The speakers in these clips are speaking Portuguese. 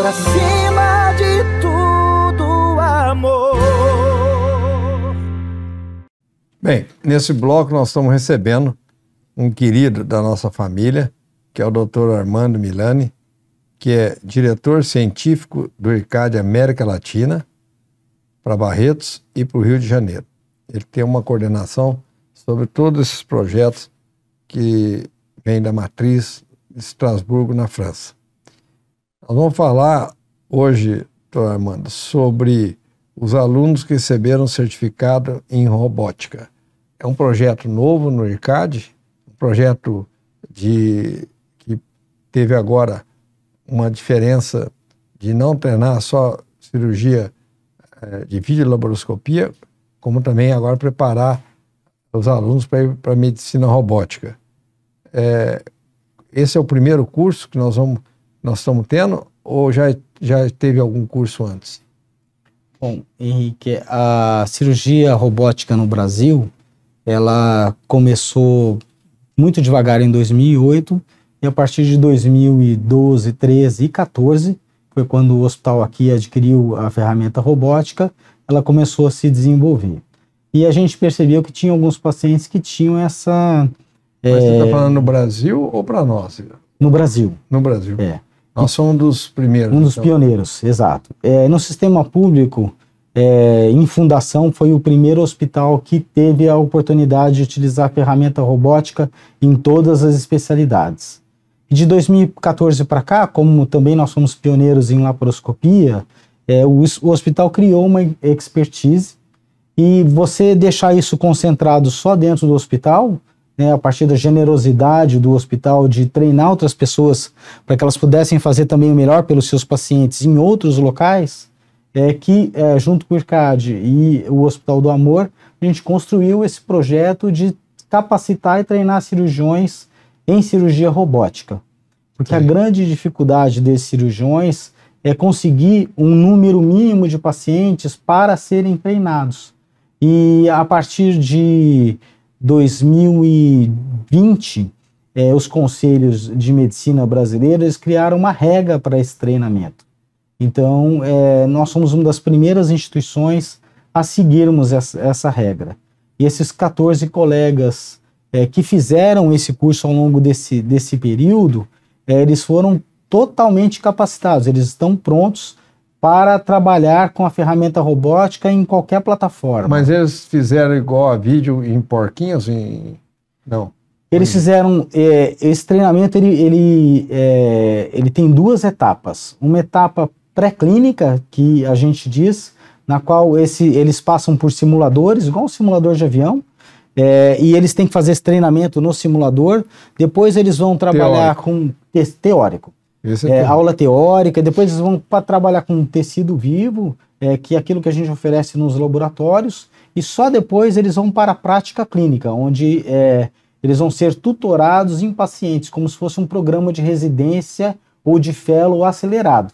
acima de tudo, amor. Bem, nesse bloco nós estamos recebendo um querido da nossa família, que é o Dr. Armando Milani, que é diretor científico do ICAD América Latina para Barretos e para o Rio de Janeiro. Ele tem uma coordenação sobre todos esses projetos que vêm da matriz de Estrasburgo, na França. Nós vamos falar hoje, doutora Armando, sobre os alunos que receberam certificado em robótica. É um projeto novo no ICAD, um projeto de, que teve agora uma diferença de não treinar só cirurgia eh, de videolaboroscopia, como também agora preparar os alunos para a medicina robótica. É, esse é o primeiro curso que nós vamos nós estamos tendo ou já, já teve algum curso antes? Bom, Henrique, a cirurgia robótica no Brasil, ela começou muito devagar em 2008 e a partir de 2012, 13 e 14 foi quando o hospital aqui adquiriu a ferramenta robótica, ela começou a se desenvolver. E a gente percebeu que tinha alguns pacientes que tinham essa. Mas é... você está eh, falando no Brasil ou para nós? No Brasil. No Brasil. É. Nós somos um dos primeiros. Um dos então. pioneiros, exato. É, no sistema público, é, em fundação, foi o primeiro hospital que teve a oportunidade de utilizar a ferramenta robótica em todas as especialidades. De 2014 para cá, como também nós somos pioneiros em laparoscopia, é, o, o hospital criou uma expertise e você deixar isso concentrado só dentro do hospital né, a partir da generosidade do hospital de treinar outras pessoas para que elas pudessem fazer também o melhor pelos seus pacientes em outros locais, é que é, junto com o IRCAD e o Hospital do Amor, a gente construiu esse projeto de capacitar e treinar cirurgiões em cirurgia robótica. Porque Sim. a grande dificuldade desses cirurgiões é conseguir um número mínimo de pacientes para serem treinados. E a partir de 2020, é, eh, os conselhos de medicina brasileiros criaram uma regra para esse treinamento. Então, é, nós somos uma das primeiras instituições a seguirmos essa, essa regra. E esses 14 colegas é, que fizeram esse curso ao longo desse, desse período, eles foram totalmente capacitados, eles estão prontos para trabalhar com a ferramenta robótica em qualquer plataforma. Mas eles fizeram igual a vídeo em porquinhos? Em... Não. Eles fizeram é, esse treinamento. Ele, ele, é, ele tem duas etapas. Uma etapa pré-clínica que a gente diz, na qual esse, eles passam por simuladores, igual um simulador de avião. É, e eles têm que fazer esse treinamento no simulador. Depois eles vão trabalhar teórico. com te teórico. É, é aula teórica, depois eles vão para trabalhar com tecido vivo, é, que é aquilo que a gente oferece nos laboratórios, e só depois eles vão para a prática clínica, onde é, eles vão ser tutorados em pacientes, como se fosse um programa de residência ou de fellow acelerado.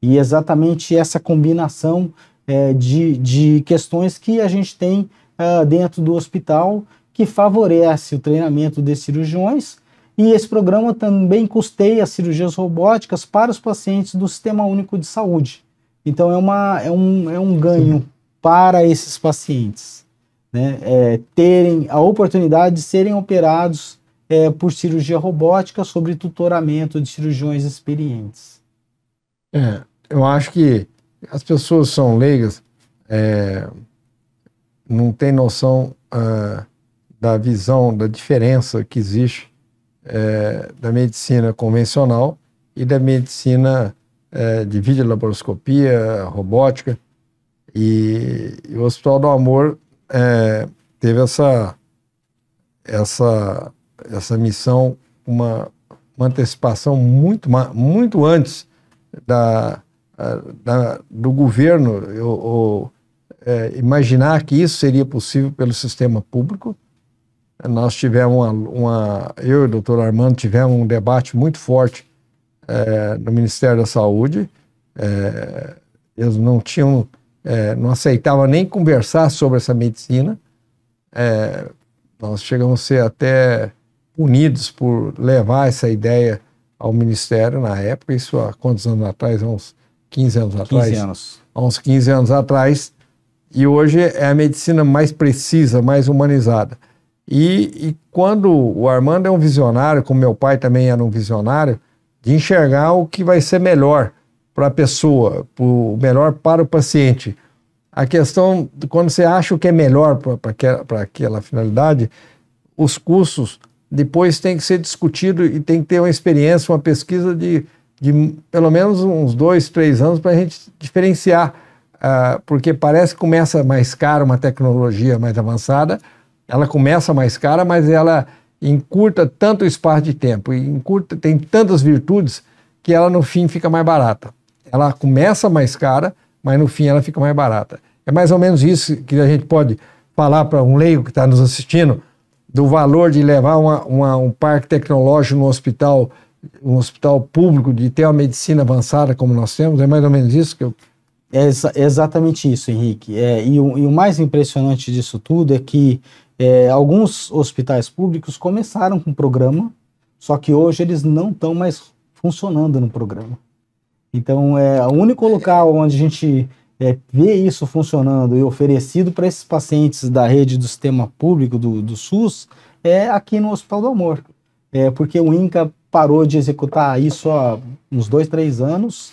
E é exatamente essa combinação é, de, de questões que a gente tem uh, dentro do hospital que favorece o treinamento de cirurgiões e esse programa também custeia cirurgias robóticas para os pacientes do Sistema Único de Saúde. Então é, uma, é, um, é um ganho para esses pacientes né? É, terem a oportunidade de serem operados é, por cirurgia robótica sobre tutoramento de cirurgiões experientes. É, eu acho que as pessoas são leigas, é, não tem noção uh, da visão, da diferença que existe é, da medicina convencional e da medicina é, de videolaparoscopia, robótica. E, e, o Hospital do Amor é, teve essa, essa, essa missão, uma, uma antecipação muito, muito antes da, da do governo é, imaginar que isso seria possível pelo sistema público nós tivemos uma, uma eu e o doutor Armando tivemos um debate muito forte é, no Ministério da Saúde. É, eles não tinham, é, não aceitavam nem conversar sobre essa medicina. É, nós chegamos a ser até punidos por levar essa ideia ao Ministério na época, isso há quantos anos atrás? uns 15 anos 15 atrás. Anos. Há uns 15 anos atrás. E hoje é a medicina mais precisa, mais humanizada. E, e quando o Armando é um visionário, como meu pai também era um visionário, de enxergar o que vai ser melhor para a pessoa, o melhor para o paciente. A questão, quando você acha o que é melhor para aquela finalidade, os custos depois tem que ser discutido e tem que ter uma experiência, uma pesquisa de, de pelo menos uns dois, três anos para a gente diferenciar, uh, porque parece que começa mais caro uma tecnologia mais avançada ela começa mais cara, mas ela encurta tanto o espaço de tempo e encurta, tem tantas virtudes que ela no fim fica mais barata. Ela começa mais cara, mas no fim ela fica mais barata. É mais ou menos isso que a gente pode falar para um leigo que está nos assistindo do valor de levar uma, uma, um parque tecnológico no hospital, um hospital público, de ter uma medicina avançada como nós temos. É mais ou menos isso que eu é, exatamente isso, Henrique. É, e, o, e, o, mais impressionante disso tudo é que é, alguns hospitais públicos começaram com o programa, só que hoje eles não estão mais funcionando no programa. Então, é o único local onde a gente é, vê isso funcionando e oferecido para esses pacientes da rede do sistema público do, do SUS é aqui no Hospital do Amor. É porque o INCA parou de executar isso há uns dois, três anos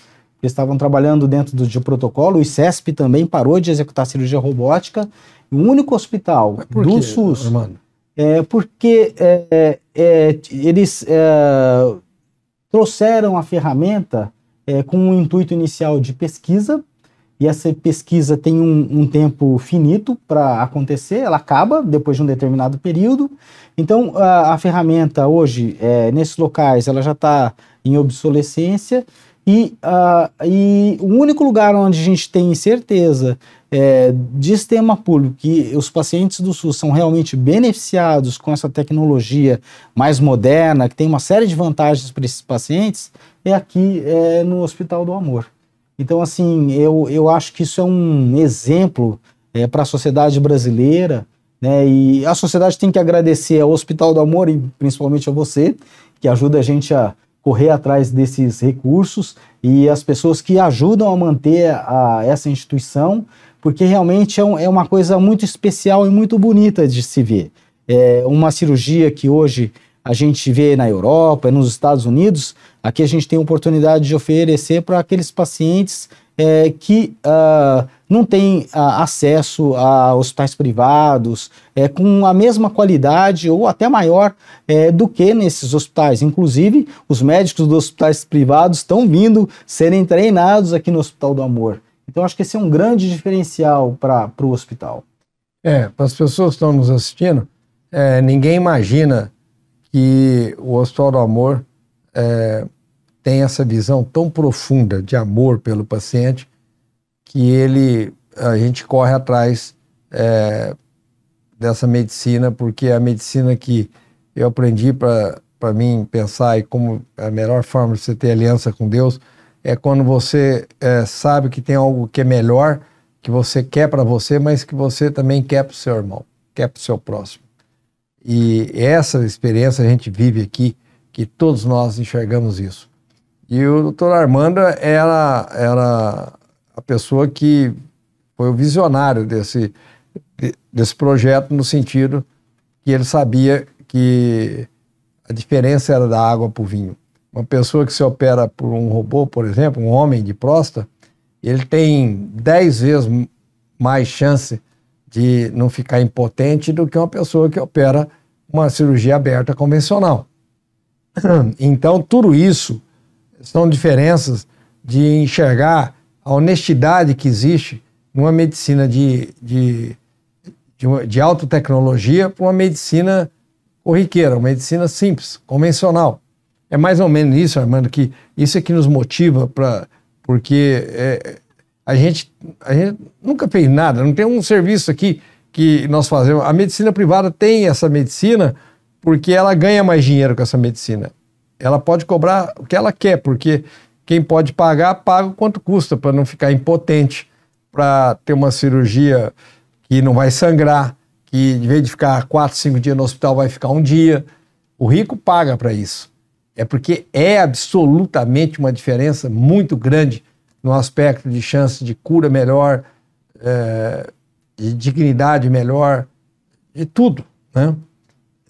estavam trabalhando dentro do, de protocolo, o ICESP também parou de executar cirurgia robótica. O único hospital do quê, SUS. Irmão? É porque é, é, eles é, trouxeram a ferramenta é, com um intuito inicial de pesquisa, e essa pesquisa tem um, um tempo finito para acontecer, ela acaba depois de um determinado período. Então, a, a ferramenta hoje, é, nesses locais, ela já está em obsolescência e, uh, e o único lugar onde a gente tem certeza é, de sistema público que os pacientes do SUS são realmente beneficiados com essa tecnologia mais moderna, que tem uma série de vantagens para esses pacientes, é aqui é, no Hospital do Amor. Então, assim, eu, eu acho que isso é um exemplo é, para a sociedade brasileira, né? E a sociedade tem que agradecer ao Hospital do Amor e principalmente a você, que ajuda a gente a correr atrás desses recursos e as pessoas que ajudam a manter a, essa instituição, porque realmente é, um, é, uma coisa muito especial e muito bonita de se ver. É uma cirurgia que hoje a gente vê na Europa, nos Estados Unidos, aqui a gente tem a oportunidade de oferecer para aqueles pacientes é, que. Uh, não tem a, ah, acesso a hospitais privados é, com a mesma qualidade ou até maior é, do que nesses hospitais. Inclusive, os médicos dos hospitais privados estão vindo serem treinados aqui no Hospital do Amor. Então, acho que esse é um grande diferencial para o hospital. É, para as pessoas que estão nos assistindo, é, ninguém imagina que o Hospital do Amor é, tem essa visão tão profunda de amor pelo paciente que ele a gente corre atrás é, dessa medicina, porque é a medicina que eu aprendi para mim pensar e como é a melhor forma de você ter aliança com Deus é quando você é, sabe que tem algo que é melhor, que você quer para você, mas que você também quer para o seu irmão, quer para o seu próximo. E essa experiência a gente vive aqui, que todos nós enxergamos isso. E o doutor Armanda, ela, ela a pessoa que foi o visionário desse, desse projeto, no sentido que ele sabia que a diferença era da água para o vinho. Uma pessoa que se opera por um robô, por exemplo, um homem de próstata, ele tem 10 vezes mais chance de não ficar impotente do que uma pessoa que opera uma cirurgia aberta convencional. Então, tudo isso são diferenças de enxergar a honestidade que existe numa medicina de, de, de, de alta tecnologia para uma medicina corriqueira, uma medicina simples, convencional. É mais ou menos isso, Armando, que isso é que nos motiva para. Porque é, a, gente, a gente nunca fez nada, não tem um serviço aqui que nós fazemos. A medicina privada tem essa medicina porque ela ganha mais dinheiro com essa medicina. Ela pode cobrar o que ela quer, porque quem pode pagar, paga o quanto custa, para não ficar impotente, para ter uma cirurgia que não vai sangrar, que em vez de ficar quatro, cinco dias no hospital, vai ficar um dia. O rico paga para isso. É porque é absolutamente uma diferença muito grande no aspecto de chance de cura melhor, é, de dignidade melhor, de tudo. Né?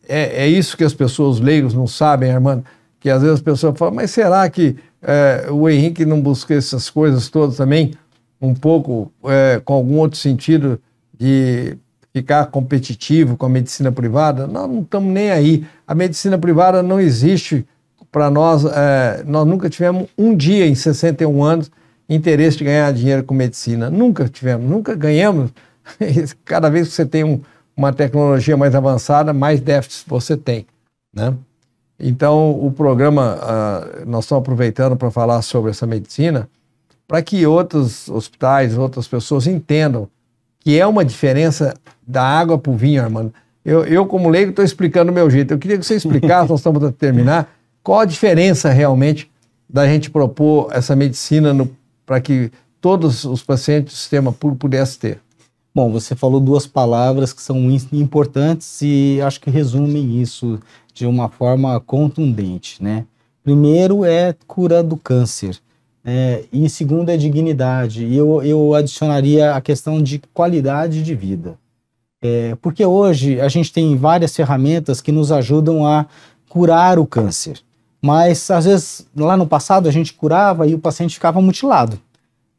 É, é isso que as pessoas leigos não sabem, Armando, que às vezes as pessoas falam, mas será que é, o Henrique não busca essas coisas todas também, um pouco é, com algum outro sentido de ficar competitivo com a medicina privada? Nós não estamos nem aí. A medicina privada não existe para nós. É, nós nunca tivemos um dia em 61 anos interesse de ganhar dinheiro com medicina. Nunca tivemos, nunca ganhamos. Cada vez que você tem um, uma tecnologia mais avançada, mais déficit você tem. Né? Então, o programa, uh, nós estamos aproveitando para falar sobre essa medicina, para que outros hospitais, outras pessoas entendam que é uma diferença da água para o vinho, Armando. Eu, eu como leigo, estou explicando o meu jeito. Eu queria que você explicasse, nós estamos para terminar, qual a diferença realmente da gente propor essa medicina para que todos os pacientes do sistema público pudessem ter. Bom, você falou duas palavras que são importantes e acho que resumem isso de uma forma contundente, né? Primeiro é cura do câncer, é, e segundo é dignidade. E eu, eu adicionaria a questão de qualidade de vida. É, porque hoje a gente tem várias ferramentas que nos ajudam a curar o câncer. Mas às vezes lá no passado a gente curava e o paciente ficava mutilado.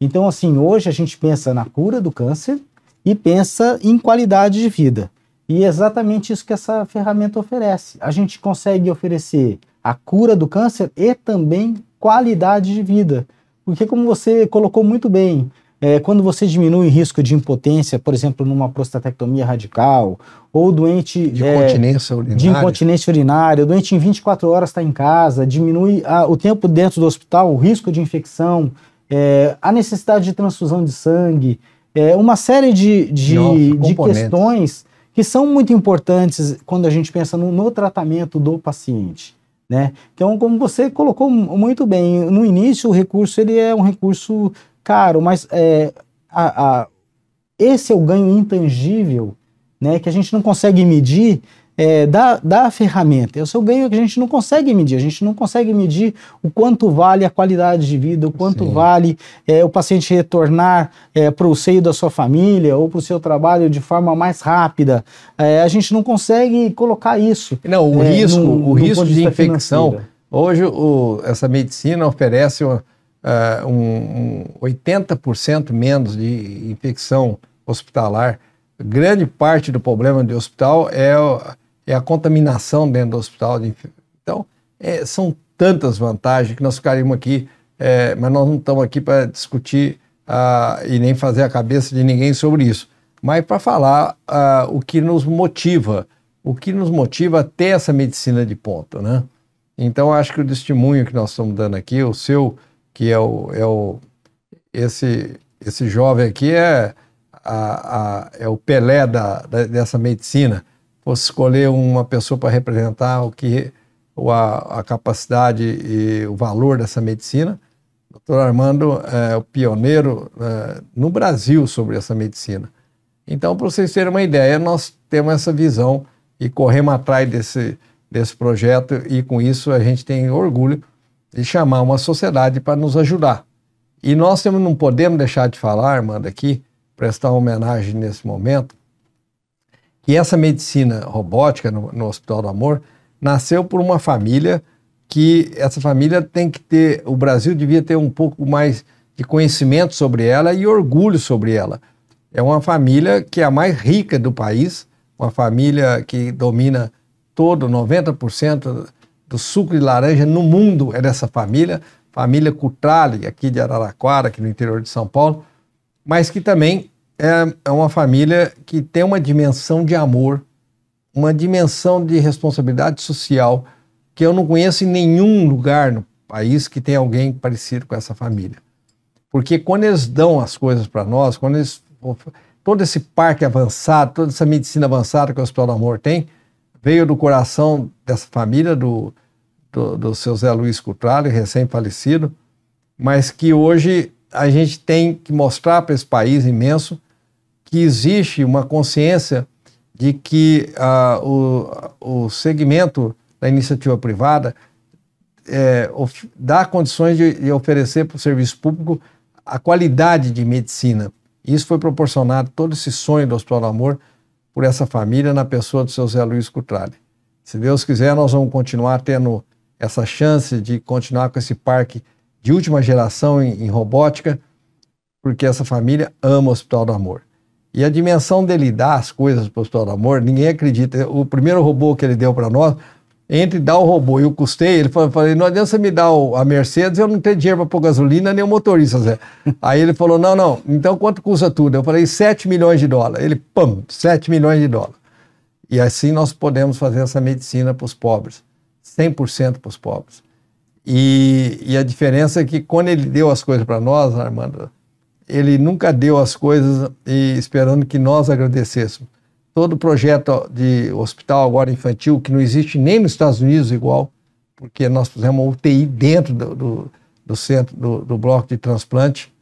Então, assim, hoje a gente pensa na cura do câncer e pensa em qualidade de vida. E é exatamente isso que essa ferramenta oferece. A gente consegue oferecer a cura do câncer e também qualidade de vida. Porque, como você colocou muito bem, é, quando você diminui o risco de impotência, por exemplo, numa prostatectomia radical, ou doente. De é, incontinência urinária. De incontinência urinária, o doente em 24 horas está em casa, diminui a, o tempo dentro do hospital, o risco de infecção, é, a necessidade de transfusão de sangue, é, uma série de, de, Nossa, de questões que são muito importantes quando a gente pensa no, no tratamento do paciente. Né? Então, como você colocou muito bem, no início o recurso ele é um recurso caro, mas é, a, a, esse é o ganho intangível né, que a gente não consegue medir é, da, da ferramenta, é o seu ganho que a gente não consegue medir. A gente não consegue medir o quanto vale a qualidade de vida, o quanto Sim. vale é, o paciente retornar é, para o seio da sua família ou para o seu trabalho de forma mais rápida. É, a gente não consegue colocar isso. Não, o é, risco, no, o risco de, de infecção. Financeira. Hoje, o, essa medicina oferece uma, uh, um, um 80% menos de infecção hospitalar grande parte do problema de hospital é é a contaminação dentro do hospital. De Então, é, são tantas vantagens que nós ficaríamos aqui, é, mas nós não estamos aqui para discutir uh, e nem fazer a cabeça de ninguém sobre isso, mas para falar uh, o que nos motiva, o que nos motiva a ter essa medicina de ponta, né? Então, acho que o testemunho que nós estamos dando aqui, o seu, que é o, é o esse, esse jovem aqui é, a, a, é o Pelé da, da, dessa medicina fosse escolher uma pessoa para representar o que a, a, capacidade e o valor dessa medicina, o doutor Armando é o pioneiro é, no Brasil sobre essa medicina. Então, para vocês terem uma ideia, nós temos essa visão e corremos atrás desse, desse projeto, e com isso a gente tem orgulho de chamar uma sociedade para nos ajudar. E nós temos, não podemos deixar de falar, Armando, aqui, prestar homenagem nesse momento e essa medicina robótica no, no Hospital do Amor nasceu por uma família que essa família tem que ter, o Brasil devia ter um pouco mais de conhecimento sobre ela e orgulho sobre ela. É uma família que é a mais rica do país, uma família que domina todo 90% do suco de laranja no mundo é dessa família, família Cutrale, aqui de Araraquara, aqui no interior de São Paulo, mas que também é, é uma família que tem uma dimensão de amor, uma dimensão de responsabilidade social que eu não conheço em nenhum lugar no país que tem alguém parecido com essa família. Porque quando eles dão as coisas para nós, quando eles todo esse parque avançado, toda essa medicina avançada que o Hospital do Amor tem, veio do coração dessa família do, do, do seu Zé Luiz Cutralho, recém-falecido, mas que hoje a gente tem que mostrar para esse país imenso que existe uma consciência de que ah, o, o segmento da iniciativa privada é, of, dá condições de, de oferecer para o serviço público a qualidade de medicina. Isso foi proporcionado, todo esse sonho do Hospital do Amor, por essa família na pessoa do seu Zé Luiz Cutrale. Se Deus quiser, nós vamos continuar tendo essa chance de continuar com esse parque de última geração em, em robótica, porque essa família ama o Hospital do Amor. E a dimensão dele dar as coisas para o Hospital do Amor, ninguém acredita. O primeiro robô que ele deu para nós, entre dar o robô e o custeio, ele falou, falei, não adianta você me dar a Mercedes, eu não tenho dinheiro para pôr gasolina nem o motorista, Zé. Aí ele falou, não, não, então quanto custa tudo? Eu falei, 7 milhões de dólares. Ele, pum 7 milhões de dólares. E assim nós podemos fazer essa medicina para os pobres, 100% para os pobres. E, e a diferença é que quando ele deu as coisas para nós, Armando, ele nunca deu as coisas e esperando que nós agradecêssemos. Todo projeto de hospital agora infantil, que não existe nem nos Estados Unidos igual, porque nós fizemos UTI dentro do, do, do centro, do, do, bloco de transplante.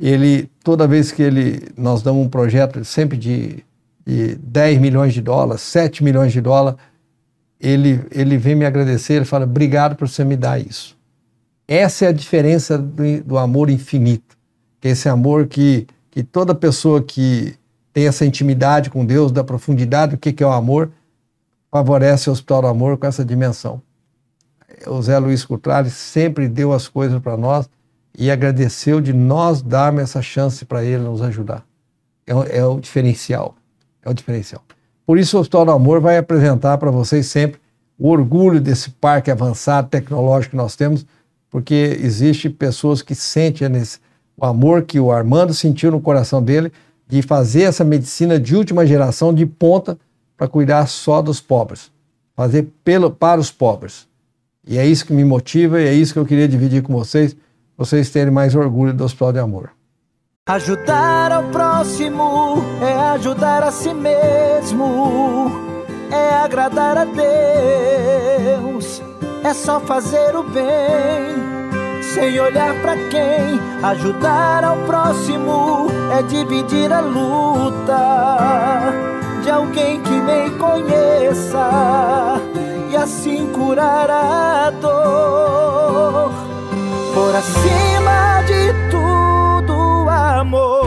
Ele, toda vez que ele, nós damos um projeto sempre de, de 10 milhões de dólares, 7 milhões de dólares, ele, ele vem me agradecer, ele fala, obrigado por você me dar isso. Essa é a diferença do, do amor infinito que é esse amor que, que toda pessoa que tem essa intimidade com Deus, da profundidade do que, que é o amor, favorece o Hospital do Amor com essa dimensão. O Zé Luiz Coutrales sempre deu as coisas para nós e agradeceu de nós darmos essa chance para ele nos ajudar. É, é, o diferencial. É o diferencial. Por isso, o Hospital do Amor vai apresentar para vocês sempre o orgulho desse parque avançado tecnológico que nós temos, porque existe pessoas que sentem a necessidade o amor que o Armando sentiu no coração dele de fazer essa medicina de última geração de ponta para cuidar só dos pobres, fazer pelo, para os pobres. E é isso que me motiva e é isso que eu queria dividir com vocês, vocês terem mais orgulho do Hospital de Amor. Ajudar ao próximo é ajudar a si mesmo, é agradar a Deus, é só fazer o bem, sem olhar para quem Ajudar ao próximo é dividir a luta de alguém que nem conheça e assim curar a dor. Por acima de tudo, amor.